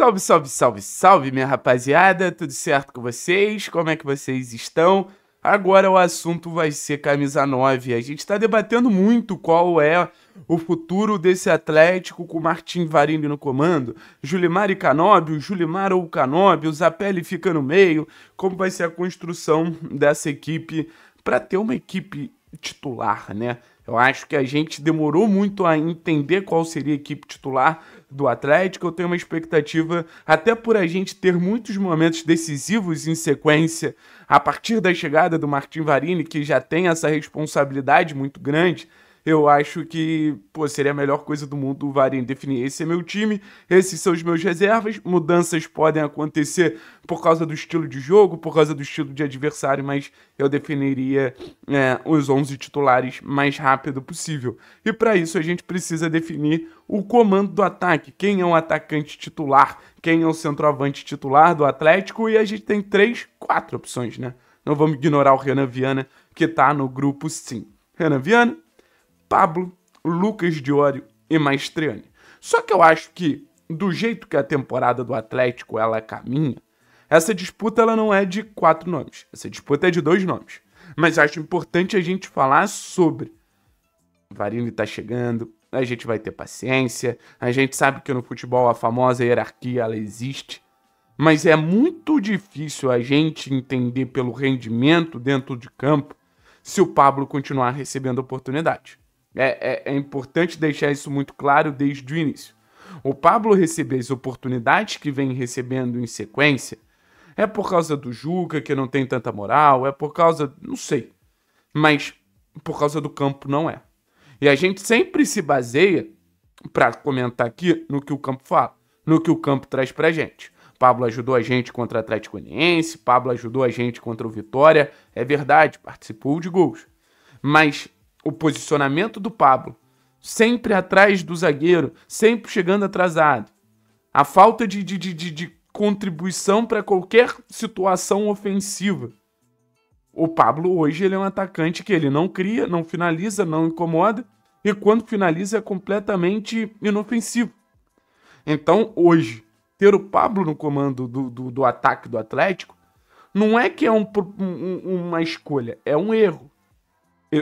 Salve, salve, salve, salve, minha rapaziada, tudo certo com vocês? Como é que vocês estão? Agora o assunto vai ser camisa 9. A gente está debatendo muito qual é o futuro desse Atlético com Martim Varini no comando, Julimar e Canóbio, Julimar ou Canóbio, Zapelli fica no meio, como vai ser a construção dessa equipe para ter uma equipe titular, né? Eu acho que a gente demorou muito a entender qual seria a equipe titular do Atlético. Eu tenho uma expectativa, até por a gente ter muitos momentos decisivos em sequência, a partir da chegada do Martin Varini, que já tem essa responsabilidade muito grande eu acho que pô, seria a melhor coisa do mundo o Varinho definir. Esse é meu time, esses são os meus reservas. Mudanças podem acontecer por causa do estilo de jogo, por causa do estilo de adversário, mas eu definiria é, os 11 titulares mais rápido possível. E para isso a gente precisa definir o comando do ataque: quem é o atacante titular, quem é o centroavante titular do Atlético, e a gente tem três, quatro opções, né? Não vamos ignorar o Renan Viana, que está no grupo sim. Renan Viana, Pablo, Lucas Diório e Maestriani. Só que eu acho que, do jeito que a temporada do Atlético ela caminha, essa disputa ela não é de quatro nomes. Essa disputa é de dois nomes. Mas acho importante a gente falar sobre. Varini tá chegando, a gente vai ter paciência, a gente sabe que no futebol a famosa hierarquia ela existe, mas é muito difícil a gente entender pelo rendimento dentro de campo se o Pablo continuar recebendo oportunidade. É, é, é importante deixar isso muito claro desde o início. O Pablo receber as oportunidades que vem recebendo em sequência é por causa do Juca, que não tem tanta moral, é por causa. não sei. Mas por causa do campo não é. E a gente sempre se baseia, para comentar aqui, no que o campo fala, no que o campo traz pra gente. Pablo ajudou a gente contra o Atlético Goianiense, Pablo ajudou a gente contra o Vitória, é verdade, participou de gols. Mas o posicionamento do Pablo, sempre atrás do zagueiro, sempre chegando atrasado, a falta de, de, de, de contribuição para qualquer situação ofensiva. O Pablo hoje ele é um atacante que ele não cria, não finaliza, não incomoda e quando finaliza é completamente inofensivo. Então hoje ter o Pablo no comando do, do, do ataque do Atlético não é que é um, um, uma escolha, é um erro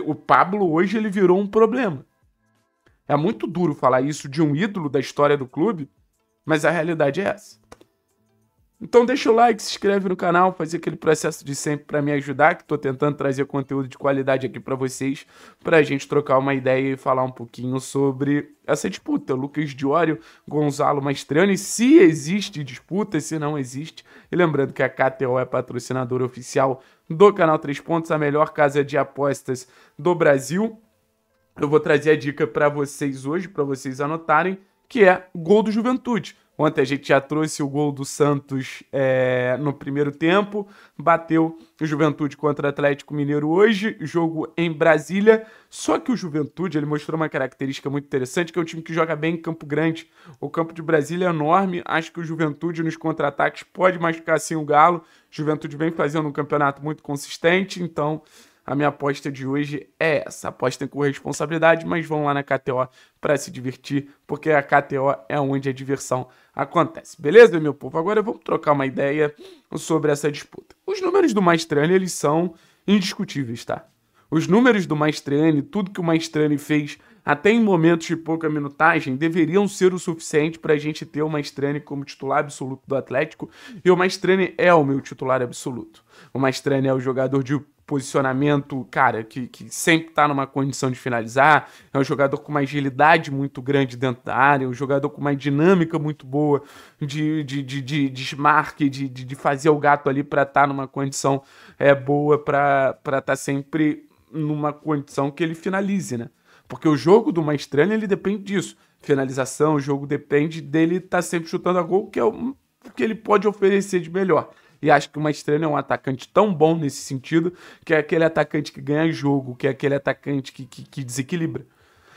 o Pablo hoje ele virou um problema. É muito duro falar isso de um ídolo da história do clube, mas a realidade é essa. Então deixa o like, se inscreve no canal, fazer aquele processo de sempre para me ajudar, que estou tentando trazer conteúdo de qualidade aqui para vocês, para a gente trocar uma ideia e falar um pouquinho sobre essa disputa. Lucas Diório, Gonzalo Mastriani, se existe disputa, se não existe. E lembrando que a KTO é patrocinadora oficial do canal 3 Pontos, a melhor casa de apostas do Brasil. Eu vou trazer a dica para vocês hoje, para vocês anotarem, que é gol do Juventude. Ontem a gente já trouxe o gol do Santos é, no primeiro tempo, bateu o Juventude contra o Atlético Mineiro hoje, jogo em Brasília. Só que o Juventude ele mostrou uma característica muito interessante, que é um time que joga bem em Campo Grande. O campo de Brasília é enorme, acho que o Juventude nos contra-ataques pode machucar sim o Galo. Juventude vem fazendo um campeonato muito consistente, então a minha aposta de hoje é essa. Aposta com responsabilidade, mas vão lá na KTO para se divertir, porque a KTO é onde a diversão acontece. Beleza, meu povo? Agora vamos trocar uma ideia sobre essa disputa. Os números do Maestrani, eles são indiscutíveis, tá? Os números do Maestrani, tudo que o Maestrani fez até em momentos de pouca minutagem, deveriam ser o suficiente para a gente ter o Maestrani como titular absoluto do Atlético. E o Maestrani é o meu titular absoluto. O Maestrani é o jogador de posicionamento, cara, que, que sempre está numa condição de finalizar, é um jogador com uma agilidade muito grande dentro da área, um jogador com uma dinâmica muito boa de, de, de, de desmarque, de, de, de fazer o gato ali para estar tá numa condição é, boa, para estar tá sempre numa condição que ele finalize, né? Porque o jogo do Maestrani, ele depende disso. Finalização, o jogo depende dele estar tá sempre chutando a gol, que é o que ele pode oferecer de melhor. E acho que o Maestrano é um atacante tão bom nesse sentido, que é aquele atacante que ganha jogo, que é aquele atacante que, que, que desequilibra.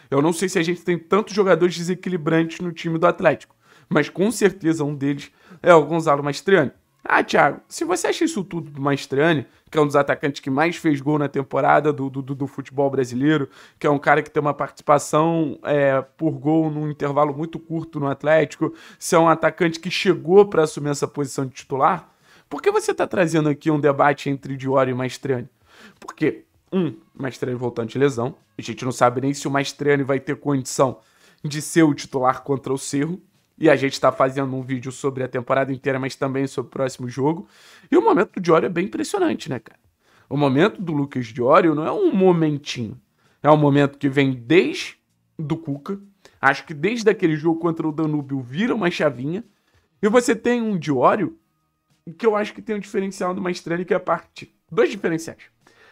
Eu não sei se a gente tem tantos jogadores desequilibrantes no time do Atlético, mas com certeza um deles é o Gonzalo Maestriani. Ah, Thiago, se você acha isso tudo do Maestriani, que é um dos atacantes que mais fez gol na temporada do, do, do futebol brasileiro, que é um cara que tem uma participação é, por gol num intervalo muito curto no Atlético, se é um atacante que chegou para assumir essa posição de titular, por que você está trazendo aqui um debate entre Diório e Maestrani? Porque, um, Maestrani voltando de lesão, a gente não sabe nem se o Maestrani vai ter condição de ser o titular contra o Cerro, e a gente está fazendo um vídeo sobre a temporada inteira, mas também sobre o próximo jogo. E o momento do Diório é bem impressionante, né, cara? O momento do Lucas Diório não é um momentinho. É um momento que vem desde do Cuca. Acho que desde aquele jogo contra o Danúbio vira uma chavinha. E você tem um Diório o que eu acho que tem um diferencial do Maestrelli, é que é a parte. Dois diferenciais.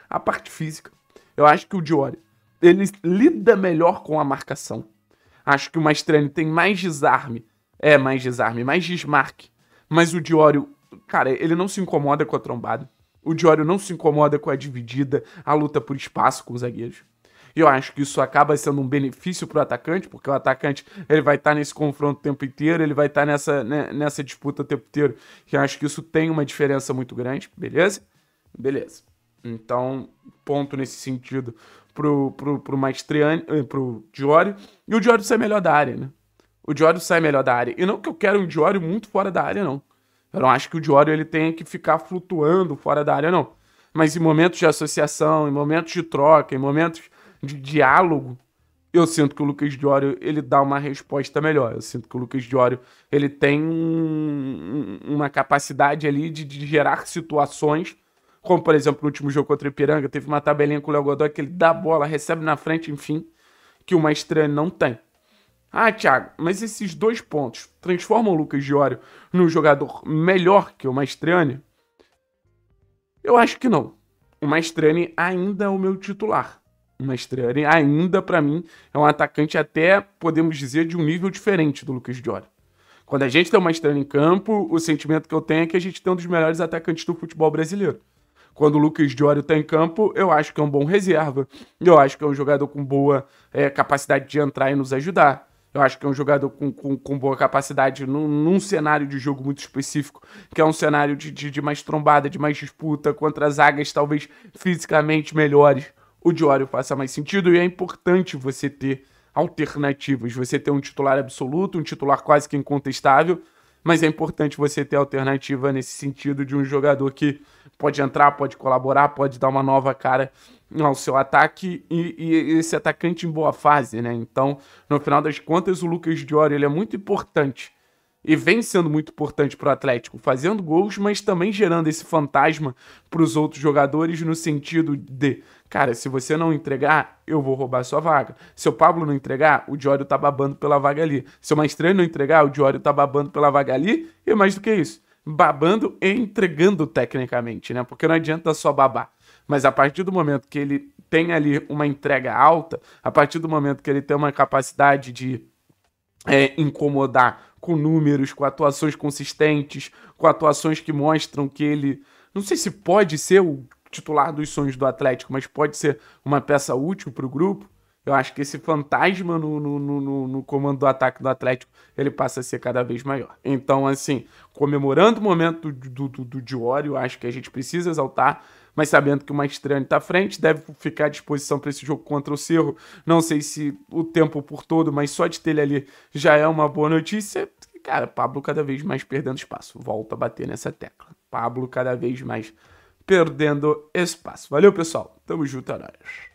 A parte física. Eu acho que o Diori ele lida melhor com a marcação. Acho que o Maestrelli tem mais desarme. É, mais desarme, mais desmarque. Mas o Diório, cara, ele não se incomoda com a trombada. O Diório não se incomoda com a dividida, a luta por espaço com os zagueiros. Eu acho que isso acaba sendo um benefício para o atacante, porque o atacante ele vai estar tá nesse confronto o tempo inteiro, ele vai estar tá nessa, né, nessa disputa o tempo inteiro. E eu acho que isso tem uma diferença muito grande, beleza? Beleza. Então, ponto nesse sentido pro, pro, pro Maestriani, eh, pro Diório. E o Diório sai melhor da área, né? O Diório sai melhor da área. E não que eu quero um Diório muito fora da área, não. Eu não acho que o Diório ele tenha que ficar flutuando fora da área, não. Mas em momentos de associação, em momentos de troca, em momentos de diálogo, eu sinto que o Lucas Diório ele dá uma resposta melhor. Eu sinto que o Lucas Diório ele tem um, uma capacidade ali de, de, gerar situações, como por exemplo no último jogo contra o Ipiranga, teve uma tabelinha com o Léo Godoy que ele dá bola, recebe na frente, enfim, que o Maestran não tem. Ah, Thiago, mas esses dois pontos transformam o Lucas Diório num jogador melhor que o Maestrani? Eu acho que não. O Maestrani ainda é o meu titular uma estreia. Ele ainda, para mim, é um atacante até, podemos dizer, de um nível diferente do Lucas Diori. Quando a gente tem uma estreia em campo, o sentimento que eu tenho é que a gente tem um dos melhores atacantes do futebol brasileiro. Quando o Lucas Diório está em campo, eu acho que é um bom reserva. Eu acho que é um jogador com boa é, capacidade de entrar e nos ajudar. Eu acho que é um jogador com, com, com boa capacidade num, num, cenário de jogo muito específico, que é um cenário de, de, de mais trombada, de mais disputa, contra zagas talvez fisicamente melhores o Diório faça mais sentido e é importante você ter alternativas. Você ter um titular absoluto, um titular quase que incontestável, mas é importante você ter alternativa nesse sentido de um jogador que pode entrar, pode colaborar, pode dar uma nova cara ao seu ataque e, e esse atacante em boa fase, né? Então, no final das contas, o Lucas Diório ele é muito importante e vem sendo muito importante para o Atlético, fazendo gols, mas também gerando esse fantasma para os outros jogadores no sentido de Cara, se você não entregar, eu vou roubar sua vaga. Se o Pablo não entregar, o Diório tá babando pela vaga ali. Se o Maestranho não entregar, o Diório tá babando pela vaga ali. E mais do que isso, babando e entregando tecnicamente, né? Porque não adianta só babar. Mas a partir do momento que ele tem ali uma entrega alta, a partir do momento que ele tem uma capacidade de é, incomodar com números, com atuações consistentes, com atuações que mostram que ele. Não sei se pode ser o titular dos sonhos do Atlético, mas pode ser uma peça útil para o grupo. Eu acho que esse fantasma no, no, no, no, comando do ataque do Atlético ele passa a ser cada vez maior. Então, assim, comemorando o momento do, do, do Diório, acho que a gente precisa exaltar, mas sabendo que o Maestrani está à frente, deve ficar à disposição para esse jogo contra o Cerro. Não sei se o tempo por todo, mas só de ter ele ali já é uma boa notícia. Cara, Pablo cada vez mais perdendo espaço. Volta a bater nessa tecla. Pablo cada vez mais perdendo espaço. Valeu, pessoal. Tamo junto, Araras. É